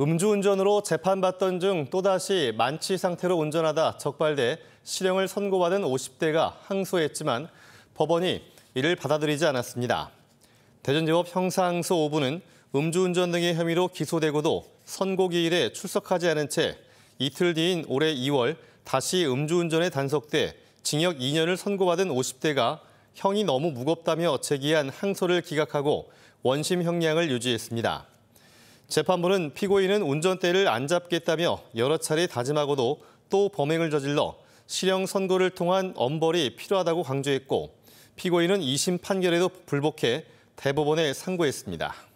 음주운전으로 재판받던 중 또다시 만취 상태로 운전하다 적발돼 실형을 선고받은 50대가 항소했지만 법원이 이를 받아들이지 않았습니다. 대전지법 형사항소 5부는 음주운전 등의 혐의로 기소되고도 선고기일에 출석하지 않은 채 이틀 뒤인 올해 2월 다시 음주운전에 단속돼 징역 2년을 선고받은 50대가 형이 너무 무겁다며 제기한 항소를 기각하고 원심 형량을 유지했습니다. 재판부는 피고인은 운전대를 안 잡겠다며 여러 차례 다짐하고도 또 범행을 저질러 실형 선고를 통한 엄벌이 필요하다고 강조했고 피고인은 2심 판결에도 불복해 대법원에 상고했습니다.